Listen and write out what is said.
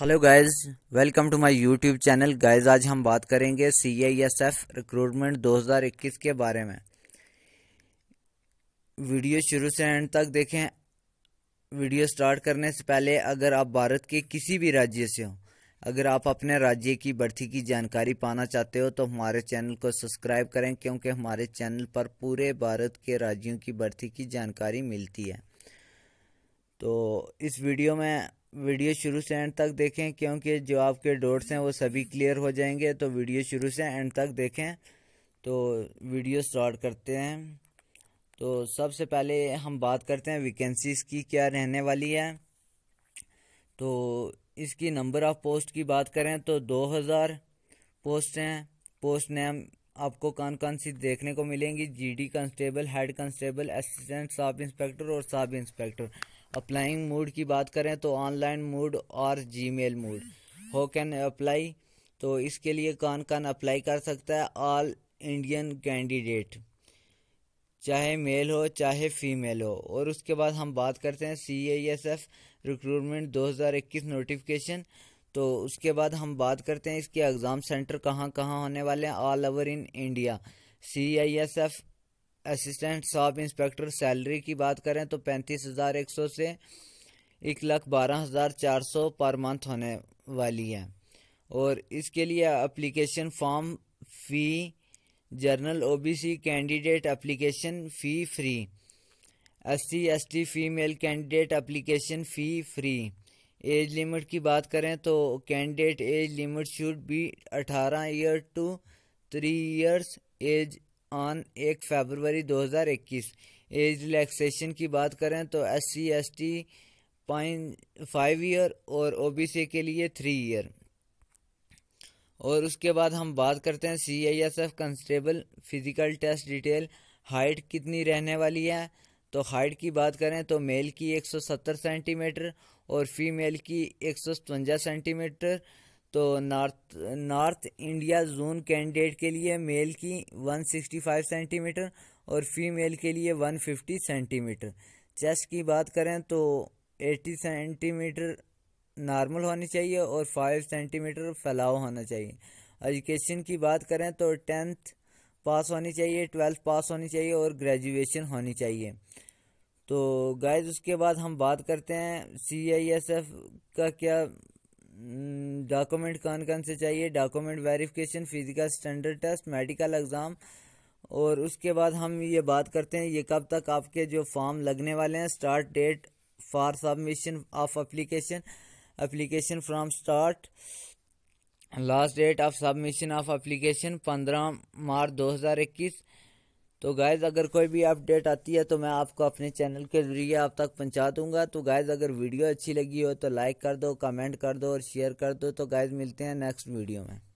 hello guys welcome to my YouTube channel guys आज हम बात करेंगे सी एस एफ रिक्रूटमेंट 2021 के बारे में वीडियो शुरू से एंड तक देखें वीडियो स्टार्ट करने से पहले अगर आप भारत के किसी भी राज्य से हो अगर आप अपने राज्य की भर्ती की जानकारी पाना चाहते हो तो हमारे चैनल को सब्सक्राइब करें क्योंकि हमारे चैनल पर पूरे भारत के राज्यों की भर्ती की जानकारी मिलती है तो इस वीडियो में वीडियो शुरू से एंड तक देखें क्योंकि जो आपके डोट्स हैं वो सभी क्लियर हो जाएंगे तो वीडियो शुरू से एंड तक देखें तो वीडियो स्टार्ट करते हैं तो सबसे पहले हम बात करते हैं वैकेंसीज़ की क्या रहने वाली है तो इसकी नंबर ऑफ़ पोस्ट की बात करें तो 2000 पोस्ट हैं पोस्ट नेम आपको कौन कौन सी देखने को मिलेंगी GD constable head constable assistant sub inspector और सब इंस्पेक्टर अप्लाइंग मूड की बात करें तो ऑनलाइन मूड और जीमेल मूड हो कैन अप्लाई तो इसके लिए कौन कौन अप्लाई कर सकता है ऑल इंडियन कैंडिडेट चाहे मेल हो चाहे फीमेल हो और उसके बाद हम बात करते हैं C I S F recruitment 2021 notification तो उसके बाद हम बात करते हैं इसके एग्ज़ाम सेंटर कहाँ कहाँ होने वाले हैं all over in India C I S F assistant sub inspector salary की बात करें तो पैंतीस हज़ार एक सौ से एक लाख बारह हज़ार चार सौ पर मंथ होने वाली है और इसके लिए अप्लीकेशन फॉर्म फ़ी बी OBC candidate application fee free S C S T female candidate application fee free age limit की बात करें तो candidate age limit should be अठारह year to three years age on एक फरवरी 2021 एज रिलैक्सेशन की बात करें तो S C S T five year और ओ बी सी के लिए थ्री ईयर और उसके बाद हम बात करते हैं C I S F constable physical test detail height कितनी रहने वाली है तो हाइट की बात करें तो मेल की 170 सेंटीमीटर और फीमेल की एक सेंटीमीटर तो north north India zone candidate के लिए मेल की 165 सेंटीमीटर और फीमेल के लिए 150 सेंटीमीटर चेस्ट की बात करें तो 80 सेंटीमीटर नॉर्मल होनी चाहिए और 5 सेंटीमीटर फैलाव होना चाहिए एजुकेशन की बात करें तो टेंथ पास होनी चाहिए ट्वेल्थ पास होनी चाहिए और ग्रेजुएशन होनी चाहिए तो गाइज उसके बाद हम बात करते हैं सी आई एस एफ का क्या डॉक्यूमेंट hmm, कौन कौन से चाहिए document verification physical standard test medical exam और उसके बाद हम ये बात करते हैं ये कब तक आपके जो फॉर्म लगने वाले हैं start date for submission of application application from start last date of submission of application पंद्रह मार्च दो हज़ार इक्कीस तो गायज़ अगर कोई भी अपडेट आती है तो मैं आपको अपने चैनल के जरिए आप तक पहुंचा दूंगा तो गायज़ अगर वीडियो अच्छी लगी हो तो लाइक कर दो कमेंट कर दो और शेयर कर दो तो गायज़ मिलते हैं नेक्स्ट वीडियो में